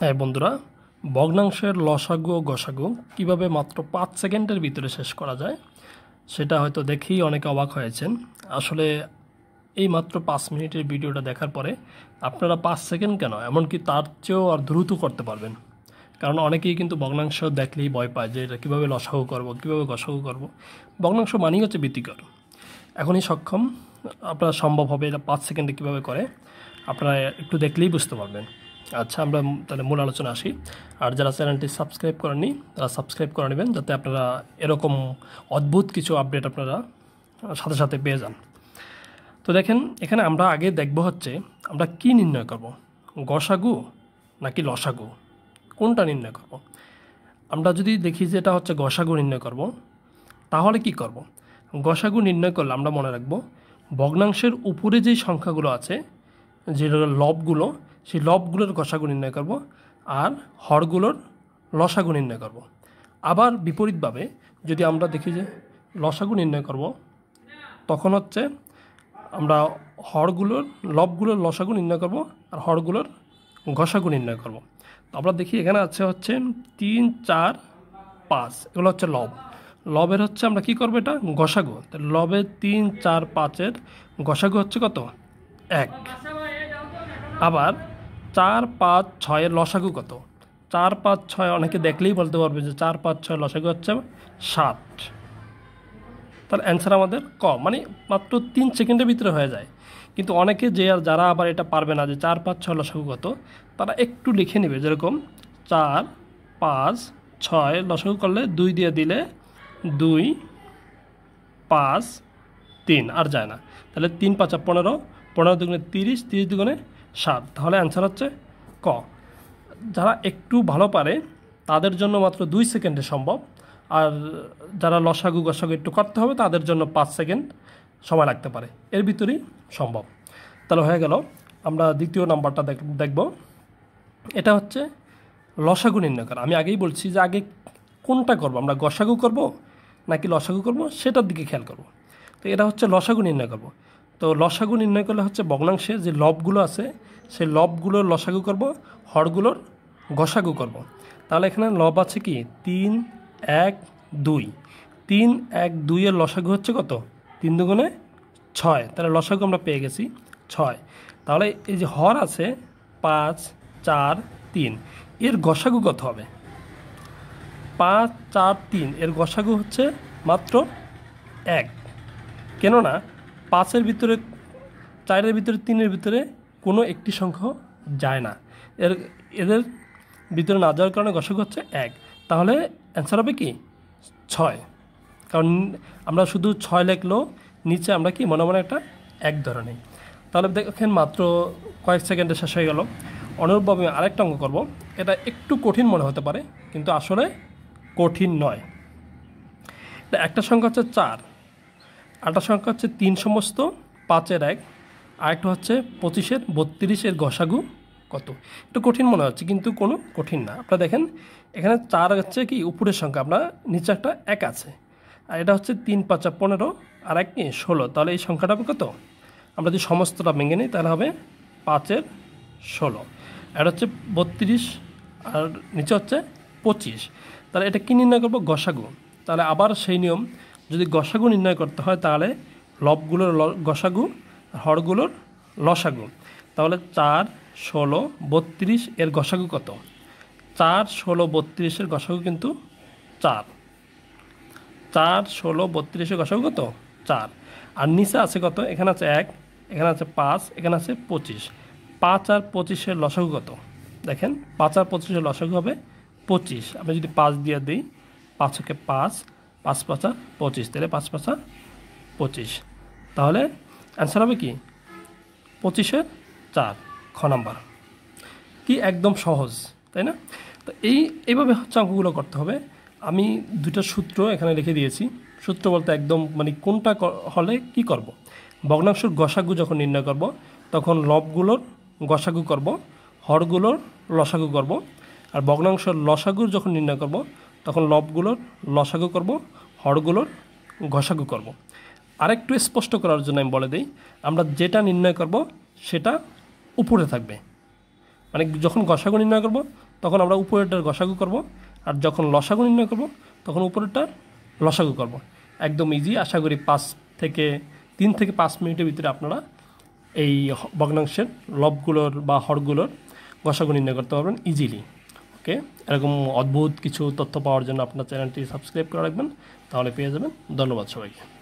তাই বন্ধুরা ভগ্নাংশের লসাগু ও গসাগু কীভাবে মাত্র পাঁচ সেকেন্ডের ভিতরে শেষ করা যায় সেটা হয়তো দেখেই অনেকে অবাক হয়েছেন আসলে এই মাত্র পাঁচ মিনিটের ভিডিওটা দেখার পরে আপনারা পাঁচ সেকেন্ড কেন এমনকি তার চেয়েও আর দ্রুত করতে পারবেন কারণ অনেকেই কিন্তু ভগ্নাংশ দেখলেই ভয় পায় যে এটা কীভাবে লসাগু করবো কীভাবে গসাগু করবো ভগ্নাংশ মানেই হচ্ছে বৃত্তিকর এখনই সক্ষম আপনার সম্ভব হবে এটা পাঁচ সেকেন্ডে কীভাবে করে আপনারা একটু দেখলেই বুঝতে পারবেন আচ্ছা আমরা তাহলে মূল আলোচনা আসি আর যারা চ্যানেলটি সাবস্ক্রাইব করেননি তারা সাবস্ক্রাইব করে নেবেন যাতে আপনারা এরকম অদ্ভুত কিছু আপডেট আপনারা সাথে সাথে পেয়ে যান তো দেখেন এখানে আমরা আগে দেখব হচ্ছে আমরা কি নির্ণয় করব গসাগু নাকি লসাগু কোনটা নির্ণয় করব। আমরা যদি দেখি যে এটা হচ্ছে গসাগু নির্ণয় করব। তাহলে কি করব। গসাগু নির্ণয় করলে আমরা মনে রাখব ভগ্নাংশের উপরে যেই সংখ্যাগুলো আছে যে লবগুলো সেই লবগুলোর গসাগু নির্ণয় করব আর হরগুলোর লসাগু নির্ণয় করব। আবার বিপরীতভাবে যদি আমরা দেখি যে লসাগু নির্ণয় করব তখন হচ্ছে আমরা হরগুলোর লবগুলোর লসাগু নির্ণয় করব আর হরগুলোর ঘষাগু নির্ণয় করব। তো আমরা দেখি এখানে আছে হচ্ছে তিন চার পাঁচ এগুলো হচ্ছে লব লবের হচ্ছে আমরা কি করবো এটা ঘষাগু লবের তিন চার পাঁচের ঘষাগু হচ্ছে কত এক আবার চার পাঁচ ছয়ের লসাগু কত চার পাঁচ ছয় অনেকে দেখলেই বলতে পারবে যে চার পাঁচ ছয় লসাগু হচ্ছে সাত তার অ্যান্সার আমাদের ক মানে মাত্র তিন সেকেন্ডের ভিতরে হয়ে যায় কিন্তু অনেকে যে আর যারা আবার এটা পারবে না যে চার পাঁচ ছয় লসাগু কত তারা একটু লিখে নেবে যেরকম চার পাঁচ ছয় লসাগু করলে দুই দিয়ে দিলে দুই পাঁচ তিন আর যায় না তাহলে তিন পাঁচ পনেরো পনেরো দুগুণে তিরিশ তিরিশ দুগুণে সাত তাহলে অ্যান্সার হচ্ছে ক যারা একটু ভালো পারে তাদের জন্য মাত্র দুই সেকেন্ডে সম্ভব আর যারা লসাগু গসাগু একটু করতে হবে তাদের জন্য পাঁচ সেকেন্ড সময় লাগতে পারে এর ভিতরেই সম্ভব তাহলে হয়ে গেল আমরা দ্বিতীয় নাম্বারটা দেখব এটা হচ্ছে লসাগু নির্ণয় করা আমি আগেই বলছি যে আগে কোনটা করব আমরা গসাগু করব নাকি লসাগু করব সেটার দিকে খেয়াল করব তো এটা হচ্ছে লসাগু নির্ণয় করব তো লসাগু নির্ণয় করলে হচ্ছে ভগ্নাংশে যে লবগুলো আছে সেই লবগুলোর লসাগু করব হরগুলোর গসাগু করব। তাহলে এখানে লব আছে কি তিন এক দুই তিন এক দুইয়ের লসাগু হচ্ছে কত তিন দুগুণে ছয় তাহলে লসাগু আমরা পেয়ে গেছি ছয় তাহলে এই যে হর আছে পাঁচ চার তিন এর গসাগু কত হবে পাঁচ চার তিন এর গসাগু হচ্ছে মাত্র এক কেননা পাঁচের ভিতরে চারের ভিতরে তিনের ভিতরে কোনো একটি সংখ্যা যায় না এর এদের ভিতরে না যাওয়ার কারণে গসক হচ্ছে এক তাহলে অ্যান্সার হবে কি ছয় কারণ আমরা শুধু ছয় লেখলেও নিচে আমরা কি মনে মনে একটা এক ধরনের তাহলে দেখেন মাত্র কয়েক সেকেন্ডে শেষ হয়ে গেল আমি আরেকটা অঙ্ক করবো এটা একটু কঠিন মনে হতে পারে কিন্তু আসলে কঠিন নয় একটা সংখ্যা হচ্ছে চার আটটা সংখ্যা হচ্ছে তিন সমস্ত পাঁচের এক আরেকটা হচ্ছে পঁচিশের বত্রিশের গসাগু কত একটু কঠিন মনে হচ্ছে কিন্তু কোনো কঠিন না আপনারা দেখেন এখানে চার হচ্ছে কি উপরের সংখ্যা আপনার নিচে একটা এক আছে আর এটা হচ্ছে তিন পাঁচা পনেরো আর এক কি ষোলো তাহলে এই সংখ্যাটা কত আমরা যদি সমস্তটা ভেঙে নিই তাহলে হবে পাঁচের ষোলো এটা হচ্ছে বত্রিশ আর নিচে হচ্ছে পঁচিশ তাহলে এটা কী নির্ণয় করবো গসাগু তাহলে আবার সেই নিয়ম যদি গসাগু নির্ণয় করতে হয় তাহলে লবগুলোর গসাগু হরগুলোর লসাগু তাহলে চার ষোলো বত্রিশ এর গসাগু কত চার ষোলো বত্রিশের গসাগু কিন্তু চার চার ষোলো বত্রিশের গসাগু কত চার আর নিচে আছে কত এখানে আছে এক এখানে আছে পাঁচ এখানে আছে পঁচিশ পাঁচ আর পঁচিশের লসাগু কত দেখেন পাঁচ আর পঁচিশের লসাগু হবে পঁচিশ আমি যদি পাঁচ দিয়ে দিই পাঁচকে পাঁচ পাঁচ পাঁচা পঁচিশ তাহলে পাঁচ পাঁচা পঁচিশ তাহলে অ্যান্সার হবে কি পঁচিশের চার খ নাম্বার কি একদম সহজ তাই না তো এই এইভাবে হচ্ছে অঙ্কগুলো করতে হবে আমি দুটা সূত্র এখানে লিখে দিয়েছি সূত্র বলতে একদম মানে কোনটা হলে কি করব। ভগ্নাংশর গসাগু যখন নির্ণয় করব। তখন লবগুলোর গসাগু করব হরগুলোর লসাগু করব আর ভগ্নাংশর লসাগুর যখন নির্ণয় করব তখন লবগুলোর লসাগু করব হরগুলোর ঘষাগু করব। আরেকটু স্পষ্ট করার জন্য আমি বলে দিই আমরা যেটা নির্ণয় করব সেটা উপরে থাকবে মানে যখন ঘষাগু নির্ণয় করব তখন আমরা উপরেরটার ঘষাগু করব আর যখন লসাগু নির্ণয় করব তখন উপরেরটার লসাগু করব। একদম ইজি আশা করি পাঁচ থেকে তিন থেকে পাঁচ মিনিটের ভিতরে আপনারা এই ভগ্নাংশের লবগুলোর বা হরগুলোর ঘষাগু নির্ণয় করতে পারবেন ইজিলি ওকে এরকম অদ্ভুত কিছু তথ্য পাওয়ার জন্য আপনার চ্যানেলটি সাবস্ক্রাইব করে রাখবেন তাহলে পেয়ে যাবেন ধন্যবাদ সবাইকে